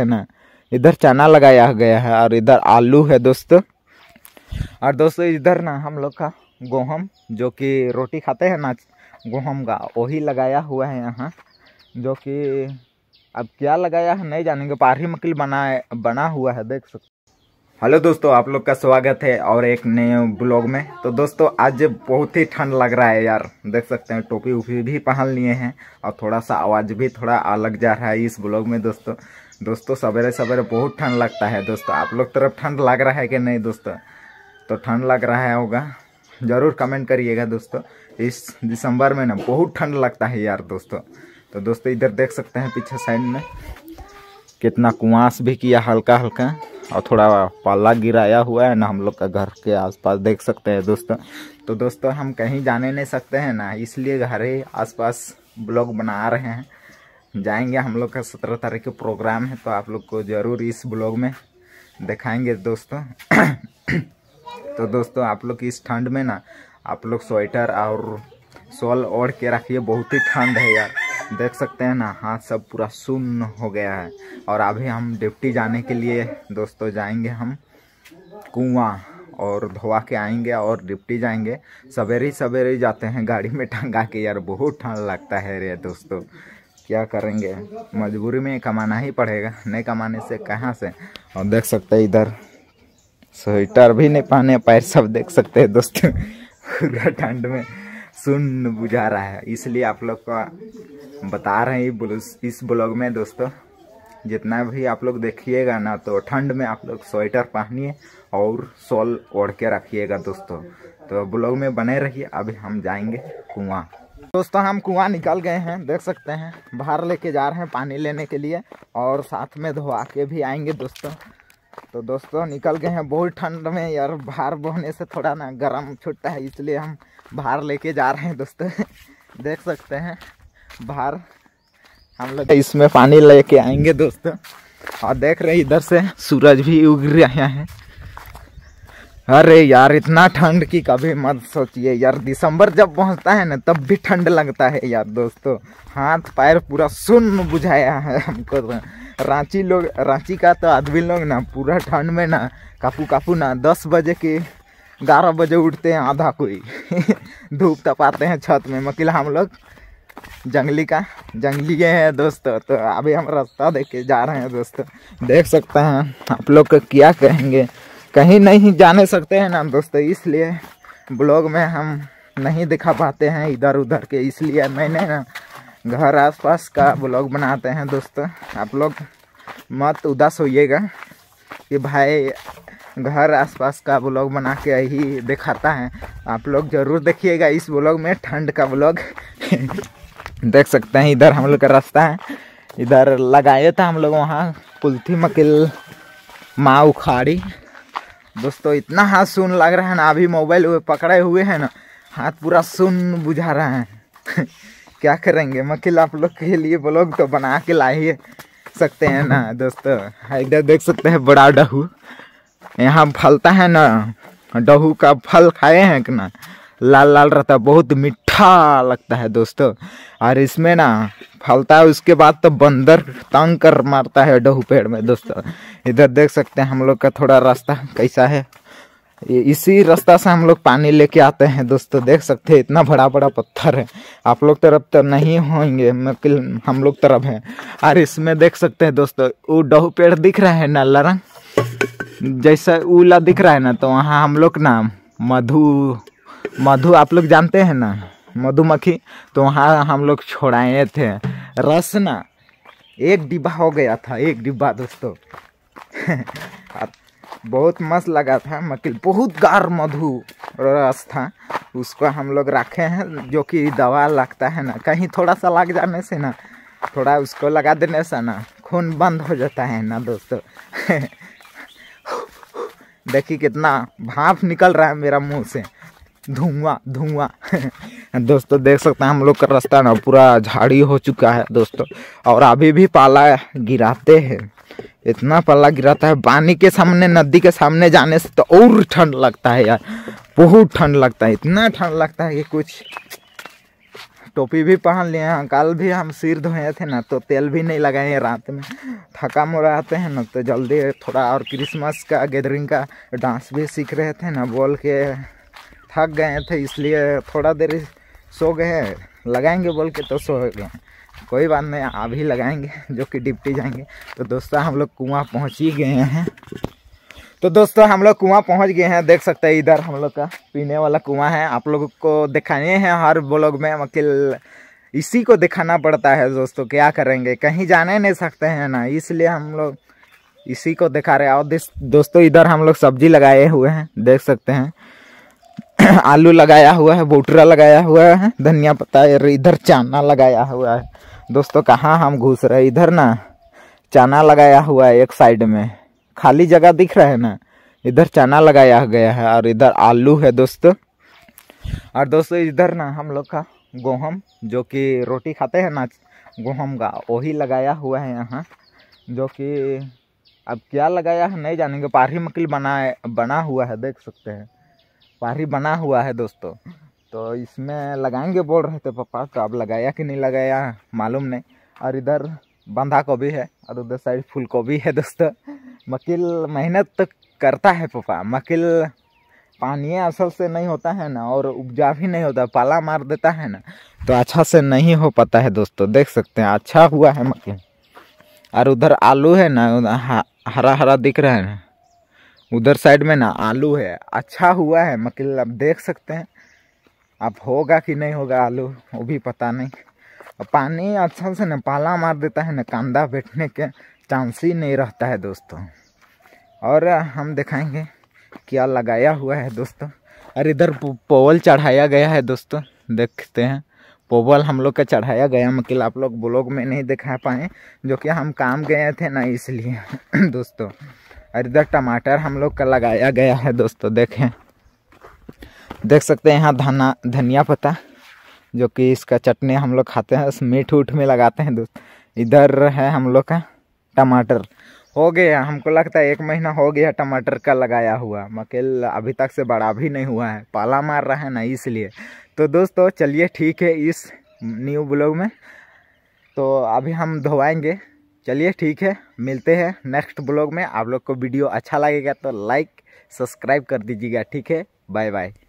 है ना इधर चना लगाया गया है और इधर आलू है दोस्तों और दोस्तों इधर ना हम लोग का गोहम जो कि रोटी खाते हैं ना गोहम का वही लगाया हुआ है यहाँ जो कि अब क्या लगाया है नहीं जानेंगे पारी मकिल बनाए बना हुआ है देख सकते हेलो दोस्तों आप लोग का स्वागत है और एक नए ब्लॉग में तो दोस्तों आज बहुत ही ठंड लग रहा है यार देख सकते हैं टोपी उपी भी पहन लिए हैं और थोड़ा सा आवाज़ भी थोड़ा अलग जा रहा है इस ब्लॉग में दोस्तों दोस्तों सवेरे सवेरे बहुत ठंड लगता है दोस्तों आप लोग तरफ ठंड लग रहा है कि नहीं दोस्तों तो ठंड लग रहा है होगा ज़रूर कमेंट करिएगा दोस्तों इस दिसंबर में ना बहुत ठंड लगता है यार दोस्तों तो दोस्तों इधर देख सकते हैं पीछे साइड में कितना कुआस भी किया हल्का हल्का और थोड़ा पाला गिराया हुआ है ना हम लोग का घर के आसपास देख सकते हैं दोस्तों तो दोस्तों हम कहीं जाने नहीं सकते हैं ना इसलिए घर ही आसपास ब्लॉग बना रहे हैं जाएंगे हम लोग का सत्रह तारीख के प्रोग्राम है तो आप लोग को ज़रूर इस ब्लॉग में दिखाएंगे दोस्तों तो दोस्तों आप लोग इस ठंड में ना आप लोग स्वेटर और शॉल ओढ़ के रखिए बहुत ही ठंड है यार देख सकते हैं ना हाथ सब पूरा सुन्न हो गया है और अभी हम डिप्टी जाने के लिए दोस्तों जाएंगे हम कुआ और धोवा के आएंगे और डिप्टी जाएंगे सवेरे ही सवेरे जाते हैं गाड़ी में टंगा के यार बहुत ठंड लगता है रे दोस्तों क्या करेंगे मजबूरी में कमाना ही पड़ेगा नहीं कमाने से कहाँ से और देख सकते हैं इधर स्वेटर भी नहीं पहने पैर सब देख सकते हैं दोस्तों पूरा ठंड में सुन बुझा रहा है इसलिए आप लोग का बता रहे हैं इस ब्लॉग में दोस्तों जितना भी आप लोग देखिएगा ना तो ठंड में आप लोग स्वेटर पहनिए और सॉल ओढ़ के रखिएगा दोस्तों तो ब्लॉग में बने रहिए अभी हम जाएंगे कुआं दोस्तों हम कुआं निकल गए हैं देख सकते हैं बाहर लेके जा रहे हैं पानी लेने के लिए और साथ में धोआ के भी आएंगे दोस्तों तो दोस्तों निकल गए हैं बहुत ठंड में यार बाहर बहने से थोड़ा ना गर्म छुटता है इसलिए हम बाहर लेके जा रहे हैं दोस्तों देख सकते हैं बाहर हम लोग इसमें पानी लेके आएंगे दोस्तों और देख रहे इधर से सूरज भी उग रहे हैं अरे यार इतना ठंड की कभी मत सोचिए यार दिसंबर जब पहुंचता है ना तब भी ठंड लगता है यार दोस्तों हाथ पैर पूरा सुन्न बुझाया है हमको तो रांची लोग रांची का तो आदमी लोग ना पूरा ठंड में ना कापू कापू ना दस बजे के ग्यारह बजे उठते हैं आधा कोई धूप तपाते हैं छत में मकिल हम लोग जंगली का जंगली है दोस्तों तो अभी हम रास्ता देख के जा रहे हैं दोस्तों देख सकते हैं आप लोग को क्या कहेंगे कहीं नहीं जाने सकते हैं ना दोस्तों इसलिए ब्लॉग में हम नहीं दिखा पाते हैं इधर उधर के इसलिए मैंने ना घर आसपास का ब्लॉग बनाते हैं दोस्तों आप लोग मत उदास होइएगा कि भाई घर आसपास का ब्लॉग बना के ही दिखाता है आप लोग ज़रूर देखिएगा इस ब्लॉग में ठंड का ब्लॉग देख सकते हैं इधर हम लोग का रास्ता है इधर लगाए था हम लोग वहाँ कुल्थी मकिल माँ उखाड़ी दोस्तों इतना हाथ सुन लग रहा है ना अभी मोबाइल पकड़े हुए हैं ना हाथ पूरा सुन बुझा रहा है क्या करेंगे मकिल आप लोग के लिए ब्लॉग तो बना के ला ही सकते हैं ना दोस्तों हाँ, इधर देख सकते हैं बड़ा डहू यहाँ फलता है ना डहू का फल खाए हैं कि ना लाल लाल रहता बहुत मिट्टी अच्छा लगता है दोस्तों और इसमें ना फलता है उसके बाद तो बंदर तंग कर मारता है डहू पेड़ में दोस्तों इधर देख सकते हैं हम लोग का थोड़ा रास्ता कैसा है इसी रास्ता से हम लोग पानी लेके आते हैं दोस्तों देख सकते हैं इतना बड़ा बड़ा पत्थर है आप लोग तरफ तो नहीं होंगे लेकिन हम लोग तरफ है और इसमें देख सकते हैं दोस्तों वो डहू पेड़ दिख रहा है ना लरंग जैसा ऊला दिख रहा है ना तो वहाँ हम लोग ना मधु मधु आप लोग जानते हैं ना मधुमक्खी तो वहाँ हम लोग छोड़ाए थे रसना एक डिब्बा हो गया था एक डिब्बा दोस्तों बहुत मस्त लगा था मकिल बहुत गार मधु रस था उसको हम लोग रखे हैं जो कि दवा लगता है ना कहीं थोड़ा सा लग जाने से ना थोड़ा उसको लगा देने से ना खून बंद हो जाता है ना दोस्तों देखिए कितना भाप निकल रहा है मेरा मुंह से धुआं धुआं दोस्तों देख सकते हैं हम लोग का रास्ता ना पूरा झाड़ी हो चुका है दोस्तों और अभी भी पाला गिराते हैं इतना पाला गिराता है पानी के सामने नदी के सामने जाने से तो और ठंड लगता है यार बहुत ठंड लगता है इतना ठंड लगता है कि कुछ टोपी भी पहन लिए हैं कल भी हम सिर धोए थे ना तो तेल भी नहीं लगाए हैं रात में थका मो हैं ना तो जल्दी थोड़ा और क्रिसमस का गैदरिंग का डांस भी सीख रहे थे ना बोल के थक गए थे इसलिए थोड़ा देर सो गए लगाएंगे बोल के तो सो गए कोई बात नहीं अभी लगाएंगे जो कि डिप्टी जाएंगे तो दोस्तों हम लोग कुआँ पहुँच ही गए हैं तो दोस्तों हम लोग कुआँ पहुँच गए हैं देख सकते हैं इधर हम लोग का पीने वाला कुआँ है आप लोगों को दिखाने हैं हर ब्लॉग में वकील इसी को दिखाना पड़ता है दोस्तों क्या करेंगे कहीं जाने नहीं सकते हैं ना इसलिए हम लोग इसी को दिखा रहे हैं और दोस्तों इधर हम लोग सब्जी लगाए हुए हैं देख सकते हैं आलू लगाया हुआ है बोटरा लगाया हुआ है धनिया पत्ता इधर चाना लगाया हुआ है दोस्तों कहाँ हम घुस रहे इधर ना चाना लगाया हुआ है एक साइड में खाली जगह दिख रहा है ना इधर चना लगाया गया है और इधर आलू है दोस्तों और दोस्तों इधर ना हम लोग का गोहम जो कि रोटी खाते हैं ना गोहम का वही लगाया हुआ है यहाँ जो कि अब क्या लगाया है नहीं जानेंगे पारी मकिल बना बना हुआ है देख सकते हैं पारी बना हुआ है दोस्तों तो इसमें लगाएंगे बोल रहे थे पापा तो अब लगाया कि नहीं लगाया मालूम नहीं और इधर बंधा गोभी है और उधर साइड फूल गोभी है दोस्तों मकील मेहनत तो करता है पापा मकील पानी असल से नहीं होता है ना और उपजा भी नहीं होता पाला मार देता है ना तो अच्छा से नहीं हो पाता है दोस्तों देख सकते हैं अच्छा हुआ है मकील और उधर आलू है ना हरा हरा दिख रहा है ना उधर साइड में ना आलू है अच्छा हुआ है मकिल अब देख सकते हैं अब होगा कि नहीं होगा आलू वो भी पता नहीं और पानी अच्छा से ना पाला मार देता है ना कांदा बैठने के चांस ही नहीं रहता है दोस्तों और हम दिखाएंगे क्या लगाया हुआ है दोस्तों और इधर पोवल चढ़ाया गया है दोस्तों देखते हैं पोवल हम लोग का चढ़ाया गया मकिल आप लोग ब्लॉग में नहीं दिखा पाए जो कि हम काम गए थे ना इसलिए दोस्तों और इधर टमाटर हम लोग का लगाया गया है दोस्तों देखें देख सकते हैं यहाँ धना धनिया पत्ता जो कि इसका चटनी हम लोग खाते हैं मीठ उठ में लगाते हैं दोस्त इधर है हम लोग का टमाटर हो गया हमको लगता है एक महीना हो गया टमाटर का लगाया हुआ मकेल अभी तक से बड़ा भी नहीं हुआ है पाला मार रहा है ना इसलिए तो दोस्तों चलिए ठीक है इस न्यू ब्लॉग में तो अभी हम धोवाएंगे चलिए ठीक है मिलते हैं नेक्स्ट ब्लॉग में आप लोग को वीडियो अच्छा लगेगा तो लाइक सब्सक्राइब कर दीजिएगा ठीक है बाय बाय